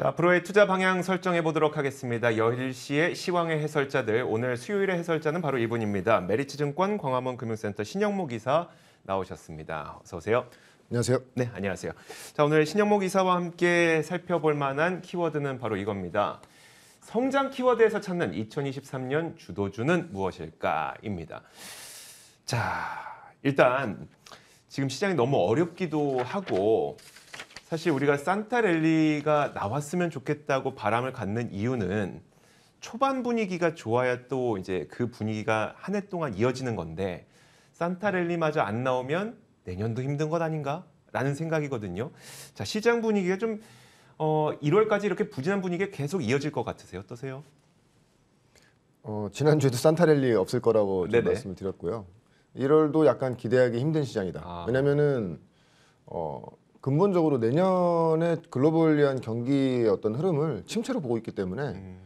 자, 앞으로의 투자 방향 설정해 보도록 하겠습니다. 10시에 시황의 해설자들, 오늘 수요일의 해설자는 바로 이분입니다. 메리츠증권 광화문 금융센터 신영모 기사 나오셨습니다. 어서 오세요. 안녕하세요. 네, 안녕하세요. 자, 오늘 신영모 기사와 함께 살펴볼 만한 키워드는 바로 이겁니다. 성장 키워드에서 찾는 2023년 주도주는 무엇일까입니다. 자, 일단 지금 시장이 너무 어렵기도 하고 사실 우리가 산타랠리가 나왔으면 좋겠다고 바람을 갖는 이유는 초반 분위기가 좋아야 또 이제 그 분위기가 한 해 동안 이어지는 건데 산타랠리마저 안 나오면 내년도 힘든 것 아닌가? 라는 생각이거든요. 자, 시장 분위기가 좀 어, 1월까지 이렇게 부진한 분위기가 계속 이어질 것 같으세요? 어떠세요? 어, 지난주에도 산타랠리 없을 거라고 말씀을 드렸고요. 1월도 약간 기대하기 힘든 시장이다. 아. 왜냐면은 어, 근본적으로 내년에 글로벌리한 경기의 어떤 흐름을 침체로 보고 있기 때문에 음.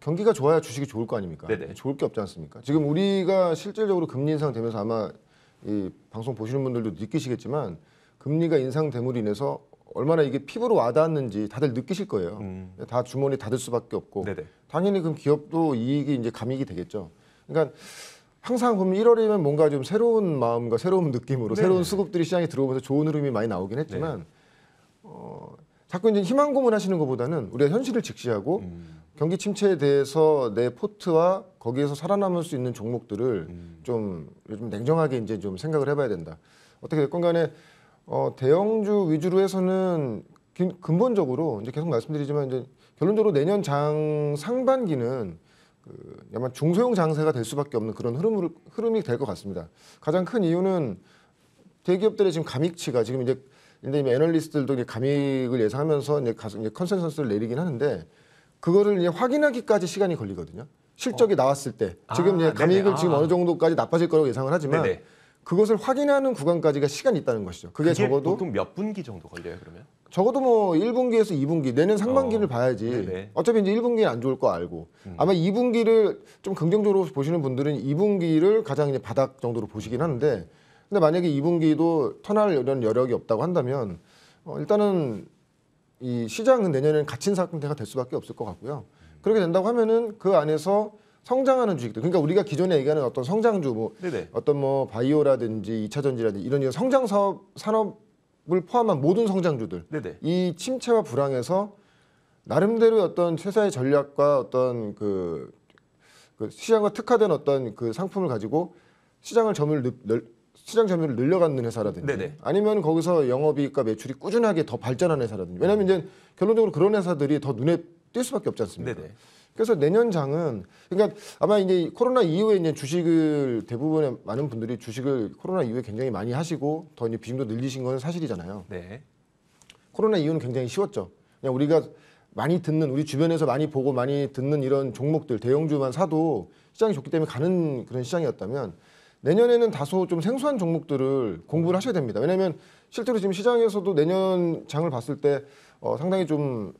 경기가 좋아야 주식이 좋을 거 아닙니까? 네네. 좋을 게 없지 않습니까? 지금 우리가 실질적으로 금리 인상 되면서 아마 이 방송 보시는 분들도 느끼시겠지만 금리가 인상됨으로 인해서 얼마나 이게 피부로 와닿는지 다들 느끼실 거예요. 음. 다 주머니 닫을 수밖에 없고 네네. 당연히 그럼 기업도 이익이 이제 감익이 되겠죠. 그러니까 항상 보면 1월이면 뭔가 좀 새로운 마음과 새로운 느낌으로 네. 새로운 수급들이 시장에 들어오면서 좋은 흐름이 많이 나오긴 했지만 네. 어, 자꾸 이제 희망 고문하시는 것보다는 우리가 현실을 직시하고 음. 경기 침체에 대해서 내 포트와 거기에서 살아남을 수 있는 종목들을 음. 좀, 요즘 냉정하게 이제 좀 생각을 해봐야 된다. 어떻게 될 건 간에 어, 대형주 위주로 해서는 기, 근본적으로 이제 계속 말씀드리지만 이제 결론적으로 내년 장 상반기는 그 아마 중소형 장세가 될 수밖에 없는 그런 흐름을, 흐름이 될 것 같습니다. 가장 큰 이유는 대기업들의 지금 감익치가 지금 이제 근데 이미 애널리스트들도 이제 감익을 예상하면서 이제, 가서 이제 컨센서스를 내리긴 하는데 그거를 이제 확인하기까지 시간이 걸리거든요. 실적이 어. 나왔을 때 지금 아, 이제 감익을 아. 지금 어느 정도까지 나빠질 거라고 예상을 하지만 네네. 그것을 확인하는 구간까지가 시간이 있다는 것이죠. 그게, 그게 적어도 보통 몇 분기 정도 걸려요, 그러면? 적어도 뭐 1분기에서 2분기 내년 상반기를 어, 봐야지. 네네. 어차피 이제 1분기는 안 좋을 거 알고 음. 아마 2분기를 좀 긍정적으로 보시는 분들은 2분기를 가장 이제 바닥 정도로 보시긴 하는데 근데 만약에 2분기도 터할 이런 여력이 없다고 한다면 어, 일단은 이 시장은 내년에는 갇힌 상태가 될 수밖에 없을 것 같고요. 그렇게 된다고 하면은 그 안에서 성장하는 주식들 그러니까 우리가 기존에 얘기하는 어떤 성장주 뭐 네네. 어떤 뭐 바이오라든지 2차전지라든지 이런 이런 성장 사업 산업 기업을 포함한 모든 성장주들 네네. 이 침체와 불황에서 나름대로 어떤 최사의 전략과 어떤 그, 그 시장과 특화된 어떤 그 상품을 가지고 시장을 점유를 늘, 시장 점유율 늘려가는 회사라든지 네네. 아니면 거기서 영업이익과 매출이 꾸준하게 더 발전하는 회사라든지 왜냐하면 이제 결론적으로 그런 회사들이 더 눈에 뛸 수밖에 없지 않습니까? 네네. 그래서 내년 장은 그러니까 아마 이제 코로나 이후에 이제 주식을 대부분의 많은 분들이 주식을 코로나 이후에 굉장히 많이 하시고 더 이제 비중도 늘리신 건 사실이잖아요. 네. 코로나 이후는 굉장히 쉬웠죠. 그냥 우리가 많이 듣는 우리 주변에서 많이 보고 많이 듣는 이런 종목들 대형주만 사도 시장이 좋기 때문에 가는 그런 시장이었다면 내년에는 다소 좀 생소한 종목들을 공부를 하셔야 됩니다. 왜냐하면 실제로 지금 시장에서도 내년 장을 봤을 때 어, 상당히 좀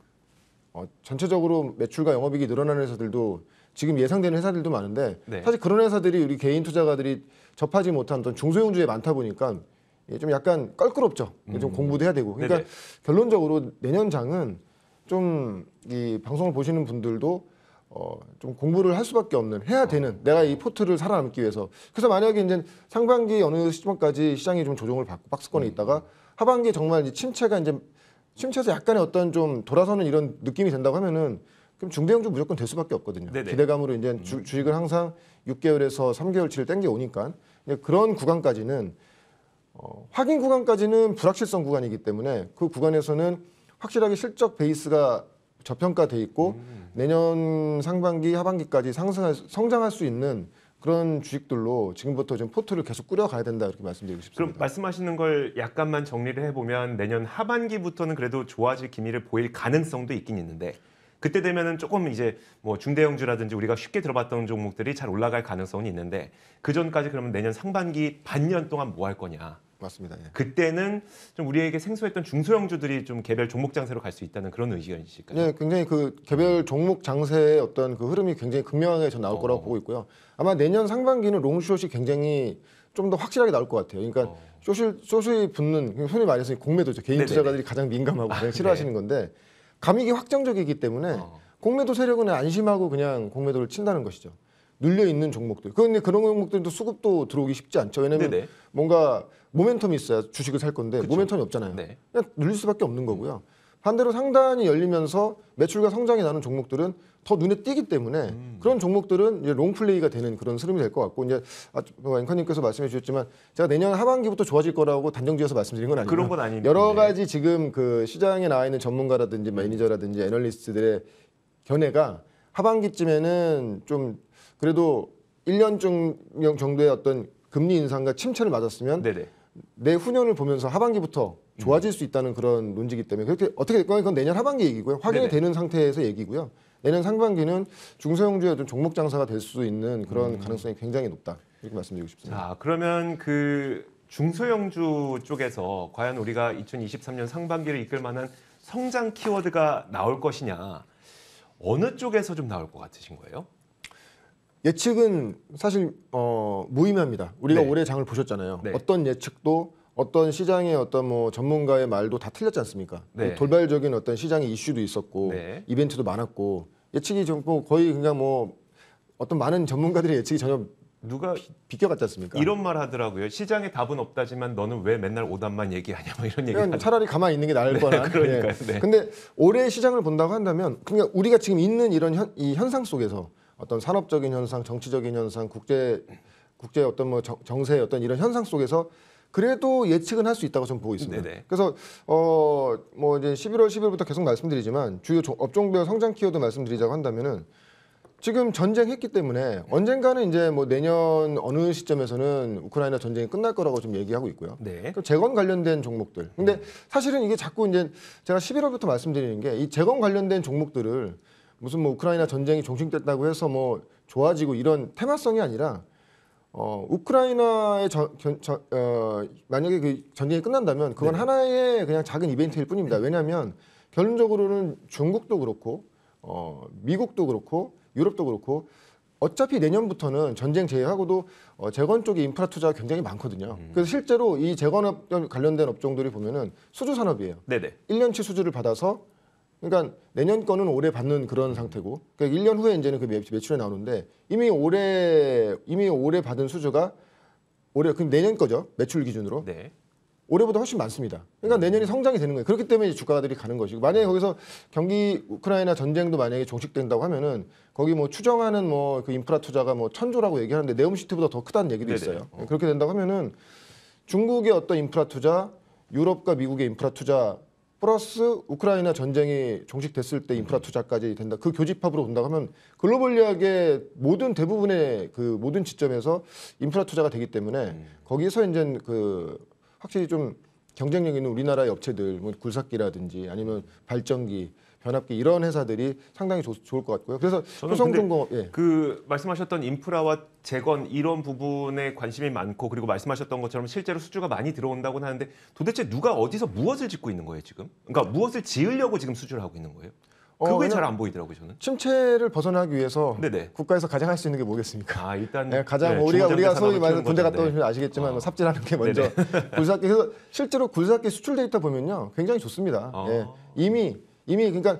어, 전체적으로 매출과 영업이익이 늘어나는 회사들도 지금 예상되는 회사들도 많은데 네. 사실 그런 회사들이 우리 개인 투자가들이 접하지 못한 어떤 중소형주에 많다 보니까 좀 약간 껄끄럽죠. 음. 좀 공부도 해야 되고. 그러니까 네네. 결론적으로 내년 장은 좀 이 방송을 보시는 분들도 어, 좀 공부를 할 수밖에 없는 해야 어. 되는 내가 이 포트를 살아남기 위해서 그래서 만약에 이제 상반기 어느 시점까지 시장이 좀 조정을 받고 박스권에 음. 있다가 하반기 정말 이 침체가 이제 심체에서 약간의 어떤 좀 돌아서는 이런 느낌이 된다고 하면은 그럼 중대형주 무조건 될 수밖에 없거든요. 네네. 기대감으로 이제 음. 주, 주식을 항상 6개월에서 3개월치를 땡겨 오니까 그런 구간까지는 어, 확인 구간까지는 불확실성 구간이기 때문에 그 구간에서는 확실하게 실적 베이스가 저평가돼 있고 음. 내년 상반기 하반기까지 상승할 성장할 수 있는 그런 주식들로 지금부터 좀 포트를 계속 꾸려가야 된다 이렇게 말씀드리고 싶습니다. 그럼 말씀하시는 걸 약간만 정리를 해보면 내년 하반기부터는 그래도 좋아질 기미를 보일 가능성도 있긴 있는데 그때 되면은 조금 이제 뭐 중대형주라든지 우리가 쉽게 들어봤던 종목들이 잘 올라갈 가능성은 있는데 그 전까지 그러면 내년 상반기 반년 동안 뭐 할 거냐 맞습니다. 예. 그때는 좀 우리에게 생소했던 중소형주들이 좀 개별 종목 장세로 갈 수 있다는 그런 의견이실까요? 네, 굉장히 그 개별 종목 장세의 어떤 그 흐름이 굉장히 극명하게 전 나올 거라고 어. 보고 있고요. 아마 내년 상반기는 롱숏이 굉장히 좀 더 확실하게 나올 것 같아요. 그러니까 어. 쇼실 쇼실 붙는 손이 많이 쓰 공매도죠. 개인 네네네. 투자가들이 가장 민감하고 아, 가장 아, 싫어하시는 네. 건데 감익이 확정적이기 때문에 어. 공매도 세력은 안심하고 그냥 공매도를 친다는 것이죠. 눌려 있는 종목들. 그런데 그런 종목들도 수급도 들어오기 쉽지 않죠. 왜냐면 하 네네. 뭔가 모멘텀이 있어야 주식을 살 건데 그쵸. 모멘텀이 없잖아요. 네. 그냥 눌릴 수밖에 없는 음. 거고요. 반대로 상단이 열리면서 매출과 성장이 나는 종목들은 더 눈에 띄기 때문에 음. 그런 종목들은 이제 롱플레이가 되는 그런 흐름이 될 것 같고 이제 아, 뭐 앵커님께서 말씀해 주셨지만 제가 내년 하반기부터 좋아질 거라고 단정지어서 말씀드린 건아니고 그런 건 아닌데 여러 네. 가지 지금 그 시장에 나와 있는 전문가라든지 네. 매니저라든지 애널리스트들의 견해가 하반기쯤에는 좀 그래도 1년 중 정도의 어떤 금리 인상과 침체를 맞았으면 네네. 내 후년을 보면서 하반기부터 좋아질 수 있다는 그런 논지기 때문에 그렇게 어떻게 됐건 그건 내년 하반기 얘기고요. 확인이 네네. 되는 상태에서 얘기고요. 내년 상반기는 중소형주의 어떤 종목 장사가 될 수 있는 그런 음. 가능성이 굉장히 높다. 이렇게 말씀드리고 싶습니다. 자, 그러면 그 중소형주 쪽에서 과연 우리가 2023년 상반기를 이끌 만한 성장 키워드가 나올 것이냐 어느 쪽에서 좀 나올 것 같으신 거예요? 예측은 사실 어, 무의미합니다. 우리가 네. 올해 장을 보셨잖아요. 네. 어떤 예측도 어떤 시장의 어떤 뭐 전문가의 말도 다 틀렸지 않습니까? 네. 돌발적인 어떤 시장의 이슈도 있었고 네. 이벤트도 많았고 예측이 전부 뭐 거의 그냥 뭐 어떤 많은 전문가들의 예측이 전혀 누가 비껴갔지 않습니까? 이런 말 하더라고요. 시장에 답은 없다지만 너는 왜 맨날 오답만 얘기하냐 뭐 이런 얘기. 그냥 차라리 가만히 있는 게 나을 네, 거나. 그러니까. 네. 예. 네. 근데 올해 시장을 본다고 한다면 그니까 우리가 지금 있는 이런 현, 이 현상 속에서 어떤 산업적인 현상, 정치적인 현상, 국제 국제 어떤 뭐 정세 어떤 이런 현상 속에서 그래도 예측은 할 수 있다고 저는 보고 있습니다. 네네. 그래서 어 뭐 이제 11월 10일부터 계속 말씀드리지만 주요 업종별 성장 키워드 말씀드리자고 한다면은 지금 전쟁했기 때문에 언젠가는 이제 뭐 내년 어느 시점에서는 우크라이나 전쟁이 끝날 거라고 좀 얘기하고 있고요. 네. 그 재건 관련된 종목들. 근데 음. 사실은 이게 자꾸 이제 제가 11월부터 말씀드리는 게 이 재건 관련된 종목들을 무슨 뭐 우크라이나 전쟁이 종식됐다고 해서 뭐 좋아지고 이런 테마성이 아니라 어, 우크라이나의 저, 저, 저, 어, 만약에 그 전쟁이 끝난다면 그건 네. 하나의 그냥 작은 이벤트일 뿐입니다. 왜냐하면 결론적으로는 중국도 그렇고 어, 미국도 그렇고 유럽도 그렇고 어차피 내년부터는 전쟁 제외하고도 어, 재건 쪽에 인프라 투자가 굉장히 많거든요. 음. 그래서 실제로 이 재건업 관련된 업종들이 보면은 수주 산업이에요. 네네. 1년치 수주를 받아서 그러니까 내년 거는 올해 받는 그런 상태고 그러니까 1년 후에 이제는 그 매출이 나오는데 이미 올해 이미 올해 받은 수주가 올해 그럼 내년 거죠 매출 기준으로 네. 올해보다 훨씬 많습니다. 그러니까 내년이 음. 성장이 되는 거예요. 그렇기 때문에 주가들이 가는 것이고 만약에 거기서 경기 우크라이나 전쟁도 만약에 종식된다고 하면은 거기 뭐 추정하는 뭐 그 인프라 투자가 뭐 천조라고 얘기하는데 네옴시티보다 더 크다는 얘기도 네네. 있어요. 어. 그렇게 된다고 하면은 중국의 어떤 인프라 투자, 유럽과 미국의 인프라 투자 플러스 우크라이나 전쟁이 종식됐을 때 인프라 투자까지 된다. 그 교집합으로 본다고 하면 글로벌리하게 모든 대부분의 그 모든 지점에서 인프라 투자가 되기 때문에 음. 거기서 이제 그 확실히 좀 경쟁력 있는 우리나라의 업체들 뭐 굴삭기라든지 아니면 발전기 변압기 이런 회사들이 상당히 조, 좋을 것 같고요. 그래서 효성중공 예. 그 말씀하셨던 인프라와 재건 이런 부분에 관심이 많고 그리고 말씀하셨던 것처럼 실제로 수주가 많이 들어온다고 하는데 도대체 누가 어디서 무엇을 짓고 있는 거예요 지금? 그러니까 무엇을 지으려고 지금 수주를 하고 있는 거예요? 어, 그게 어, 잘안 보이더라고요 저는. 침체를 벗어나기 위해서 네네. 국가에서 가장 할 수 있는 게 뭐겠습니까? 아 일단 네, 가장 네, 우리가 우리가 소위 말하는 군대 갔다 오시면 아시겠지만 어. 뭐 삽질하는 게 먼저 군사기 실제로 군사기 수출 돼 있다 보면요 굉장히 좋습니다. 어. 예, 이미 이미 그러니까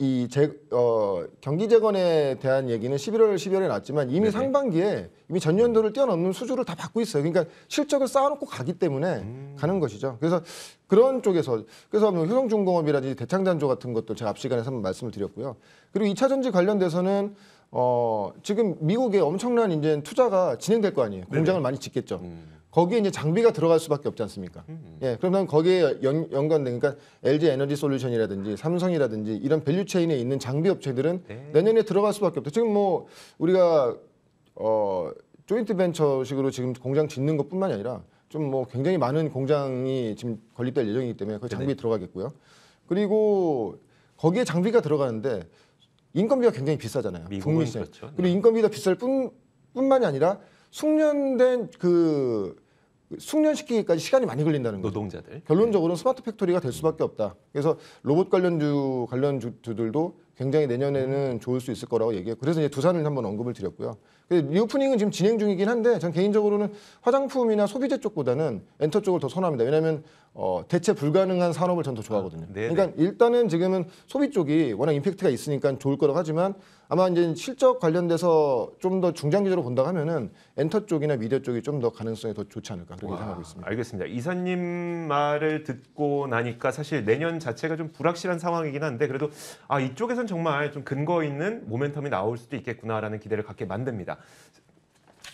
이 제, 어, 경기 재건에 대한 얘기는 11월 12월에 났지만 이미 네네. 상반기에 이미 전년도를 뛰어넘는 수주를 다 받고 있어요. 그러니까 실적을 쌓아놓고 가기 때문에 음. 가는 것이죠. 그래서 그런 쪽에서 그래서 뭐 효성중공업이라든지 대창단조 같은 것도 제가 앞시간에 한번 말씀을 드렸고요. 그리고 이차 전지 관련돼서는 어, 지금 미국에 엄청난 이제 투자가 진행될 거 아니에요. 공장을 네네. 많이 짓겠죠. 음. 거기에 이제 장비가 들어갈 수밖에 없지 않습니까? 음. 예, 그러면 거기에 연, 연관된 그러니까 LG 에너지 솔루션이라든지 삼성이라든지 이런 밸류 체인에 있는 장비 업체들은 네. 내년에 들어갈 수밖에 없다. 지금 뭐 우리가 어 조인트 벤처식으로 지금 공장 짓는 것뿐만이 아니라 좀 뭐 굉장히 많은 공장이 지금 건립될 예정이기 때문에 그 장비 네. 들어가겠고요. 그리고 거기에 장비가 들어가는데 인건비가 굉장히 비싸잖아요. 북미세. 그렇죠. 그리고 네. 인건비가 비쌀 뿐, 뿐만이 아니라 숙련된 그 숙련시키기까지 시간이 많이 걸린다는 거죠. 노동자들. 결론적으로 네. 스마트 팩토리가 될 수밖에 없다. 그래서 로봇 관련주 관련주들도 굉장히 내년에는 좋을 수 있을 거라고 얘기해요. 그래서 이제 두산을 한번 언급을 드렸고요. 근데 리오프닝은 지금 진행 중이긴 한데 전 개인적으로는 화장품이나 소비재 쪽보다는 엔터 쪽을 더 선호합니다. 왜냐하면 어, 대체 불가능한 산업을 전더 좋아하거든요. 네 그러니까 네. 일단은 지금은 소비 쪽이 워낙 임팩트가 있으니까 좋을 거라고 하지만 아마 이제 실적 관련돼서 좀 더 중장기적으로 본다고 하면은 엔터 쪽이나 미디어 쪽이 좀 더 가능성이 더 좋지 않을까 그렇게 와, 생각하고 있습니다. 알겠습니다. 이사님 말을 듣고 나니까 사실 내년 자체가 좀 불확실한 상황이긴 한데 그래도 아 이쪽에선 정말 좀 근거 있는 모멘텀이 나올 수도 있겠구나라는 기대를 갖게 만듭니다.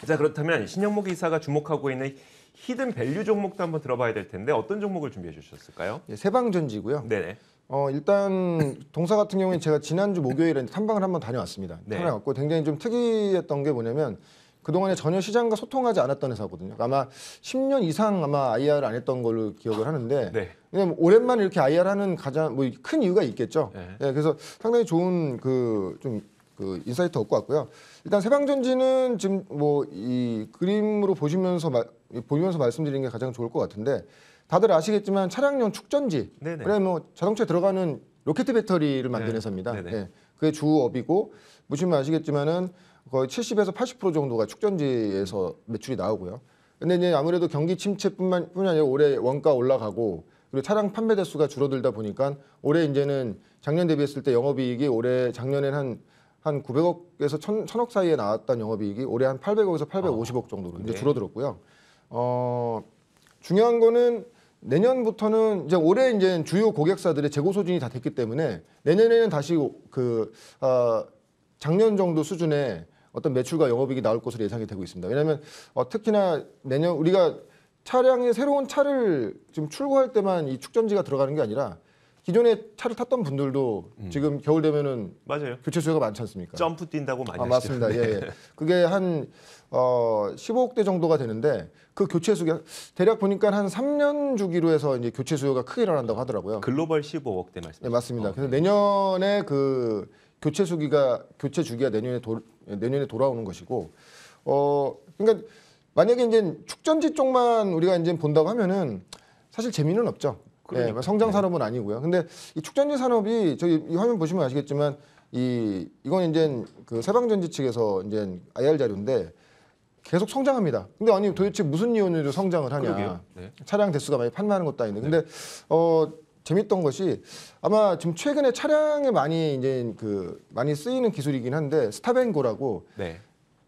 자 그렇다면 신영모 기사가 주목하고 있는 히든 밸류 종목도 한번 들어봐야 될 텐데 어떤 종목을 준비해 주셨을까요? 예, 세방전지고요. 네네. 어 일단 동사 같은 경우에 제가 지난주 목요일에 탐방을 한번 다녀왔습니다. 네. 다녀왔고 굉장히 좀 특이했던 게 뭐냐면 그동안에 전혀 시장과 소통하지 않았던 회사거든요. 아마 10년 이상 아마 IR 안 했던 걸로 기억을 하는데 네. 뭐 오랜만에 이렇게 IR 하는 가장 뭐큰 이유가 있겠죠. 네. 네, 그래서 상당히 좋은 그좀 그 인사이트 얻고 왔고요. 일단 세방전지는 지금 뭐 이 그림으로 보시면서 마, 보면서 말씀드리는 게 가장 좋을 것 같은데 다들 아시겠지만 차량용 축전지 그래 뭐 자동차에 들어가는 로켓 배터리를 만드는 네. 회사입니다. 네 그게 주업이고 보시면 아시겠지만은 거의 70에서 80% 정도가 축전지에서 매출이 나오고요. 근데 이제 아무래도 경기 침체뿐만 뿐이 아니라 올해 원가 올라가고 그리고 차량 판매 대수가 줄어들다 보니까 올해 이제는 작년 대비했을 때 영업이익이 올해 작년엔 한한 900억에서 1 0 0억 사이에 나왔던 영업이익이 올해 한 800억에서 850억 아, 정도로 네. 이제 줄어들었고요. 어, 중요한 거는 내년부터는 이제 올해 이제 주요 고객사들의 재고 소진이 다 됐기 때문에 내년에는 다시 그 어, 작년 정도 수준의 어떤 매출과 영업이익이 나올 것으로 예상이 되고 있습니다. 왜냐하면 어, 특히나 내년 우리가 차량의 새로운 차를 지금 출고할 때만 이 축전지가 들어가는 게 아니라 기존에 차를 탔던 분들도 음. 지금 겨울 되면은 맞아요. 교체 수요가 많지 않습니까? 점프 뛴다고 많이 아, 하시죠. 맞습니다. 예, 예. 그게 한 어, 15억 대 정도가 되는데 그 교체 수요 대략 보니까 한 3년 주기로 해서 이제 교체 수요가 크게 일어난다고 하더라고요. 글로벌 15억 대 말씀. 네, 맞습니다. 어. 그래서 내년에 그 교체 수기가 교체 주기가 내년에 도, 내년에 돌아오는 것이고 어 그러니까 만약에 이제 축전지 쪽만 우리가 이제 본다고 하면은 사실 재미는 없죠. 그러니까. 네, 성장 산업은 아니고요. 근데 이 축전지 산업이 저기 이 화면 보시면 아시겠지만 이 이건 이제 그 세방전지 측에서 이제 IR 자료인데 계속 성장합니다. 근데 아니 도대체 무슨 이유로 성장을 하냐? 네. 차량 대수가 많이 판매하는 것도 아닌데. 네. 근데 네. 어 재밌던 것이 아마 지금 최근에 차량에 많이 이제 그 많이 쓰이는 기술이긴 한데 스타앤고라고 네.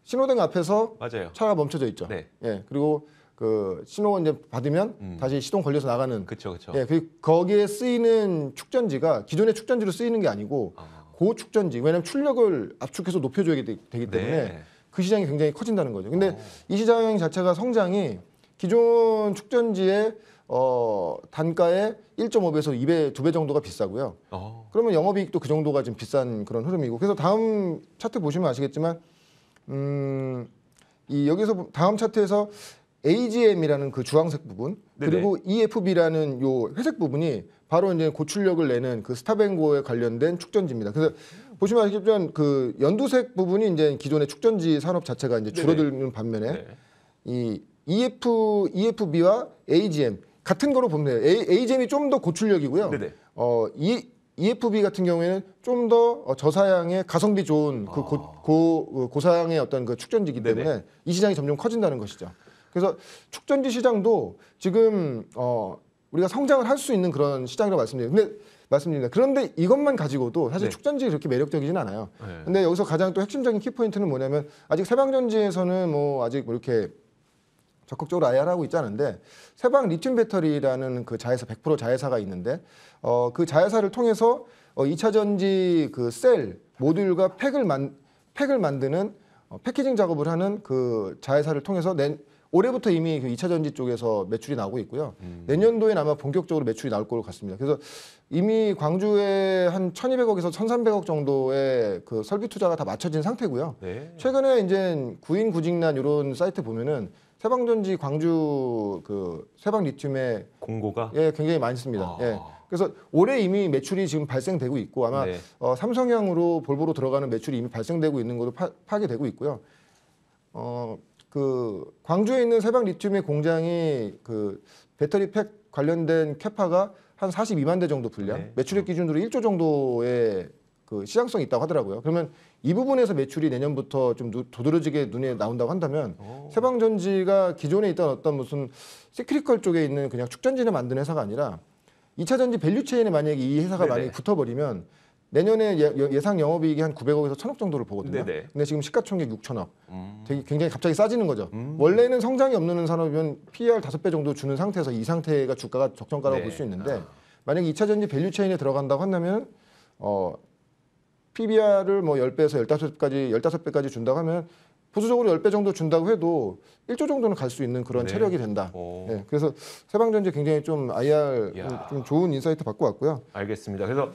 신호등 앞에서 맞아요. 차가 멈춰져 있죠. 네. 예. 그리고 그 신호 이제 받으면 음. 다시 시동 걸려서 나가는. 그렇그렇 예, 그 거기에 쓰이는 축전지가 기존의 축전지로 쓰이는 게 아니고 아. 고축전지. 왜냐하면 출력을 압축해서 높여줘야 되기 네. 때문에 네. 그 시장이 굉장히 커진다는 거죠. 근데 어. 이 시장 자체가 성장이 기존 축전지의 어, 단가의 1.5배에서 2배, 2배 정도가 비싸고요. 어. 그러면 영업이익도 그 정도가 좀 비싼 그런 흐름이고. 그래서 다음 차트 보시면 아시겠지만, 음, 이 여기서 다음 차트에서 AGM이라는 그 주황색 부분 네네. 그리고 EFB라는 요 회색 부분이 바로 이제 고출력을 내는 그 스타벤고에 관련된 축전지입니다. 그래서 보시면 아시겠지만 그 연두색 부분이 이제 기존의 축전지 산업 자체가 이제 줄어드는 네네. 반면에 네네. 이 EF EFB와 AGM 같은 거로 보면 돼요. A, AGM이 좀 더 고출력이고요. 어, 이 e, EFB 같은 경우에는 좀더 어, 저사양의 가성비 좋은 그 아. 고, 고, 어, 고사양의 어떤 그 축전지기 이 때문에 이 시장이 점점 커진다는 것이죠. 그래서 축전지 시장도 지금 어 우리가 성장을 할 수 있는 그런 시장이라고 말씀드려요. 근데 맞습니다. 그런데 이것만 가지고도 사실 네. 축전지 그렇게 매력적이진 않아요. 네. 근데 여기서 가장 또 핵심적인 키포인트는 뭐냐면 아직 세방전지에서는 뭐 아직 뭐 이렇게 적극적으로 IR 하고 있지 않은데 세방 리튬 배터리라는 그 자회사 100% 자회사가 있는데 어그 자회사를 통해서 어 2차 전지 그 셀 모듈과 팩을 만 팩을 만드는 어, 패키징 작업을 하는 그 자회사를 통해서 낸 올해부터 이미 그 2차 전지 쪽에서 매출이 나오고 있고요. 음. 내년도에 아마 본격적으로 매출이 나올 걸로 같습니다. 그래서 이미 광주에 한 1,200억에서 1,300억 정도의 그 설비 투자가 다 맞춰진 상태고요. 네. 최근에 이제 구인 구직난 이런 사이트 보면은 세방전지 광주 그 세방 리튬의 공고가 예 굉장히 많습니다. 아. 예. 그래서 올해 이미 매출이 지금 발생되고 있고 아마 네. 어, 삼성형으로 볼보로 들어가는 매출이 이미 발생되고 있는 것도 파, 파괴되고 있고요. 어그 광주에 있는 세방 리튬의 공장이 그 배터리 팩 관련된 캐파가 한 42만 대 정도 분량, 네. 매출액 기준으로 1조 정도의 그 시장성이 있다고 하더라고요. 그러면 이 부분에서 매출이 내년부터 좀도드러지게 눈에 나온다고 한다면 세방전지가 기존에 있던 어떤 무슨 시크릿컬 쪽에 있는 그냥 축전지를 만든 회사가 아니라 이차 전지 밸류체인에 만약에 이 회사가 네네. 많이 붙어버리면 내년에 예, 상 영업이익이 한 900억에서 1000억 정도를 보거든요. 네네. 근데 지금 시가총액 6천억. 음. 되게 굉장히 갑자기 싸지는 거죠. 음. 원래는 성장이 없는 산업이면 PER 5배 정도 주는 상태에서 이 상태가 주가가 적정가라고 네. 볼수 있는데 아. 만약에 2차 전지 밸류 체인에 들어간다고 한다면 어 PBR을 뭐 10배에서 15배까지 15배까지 준다고 하면 보수적으로 10배 정도 준다고 해도 1조 정도는 갈 수 있는 그런 네. 체력이 된다. 오. 네, 그래서 세방전지 굉장히 좀 IR 야. 좀 좋은 인사이트 받고 왔고요. 알겠습니다. 그래서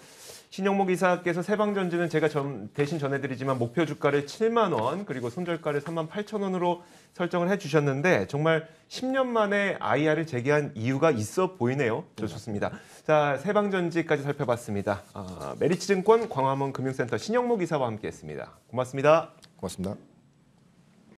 신영모기사께서 세방전지는 제가 전, 대신 전해드리지만 목표 주가를 7만 원 그리고 손절가를 3만 8천 원으로 설정을 해주셨는데 정말 10년 만에 IR을 재개한 이유가 있어 보이네요. 네. 좋습니다. 자 세방전지까지 살펴봤습니다. 아, 메리츠증권 광화문 금융센터 신영모기사와 함께했습니다. 고맙습니다. 고맙습니다.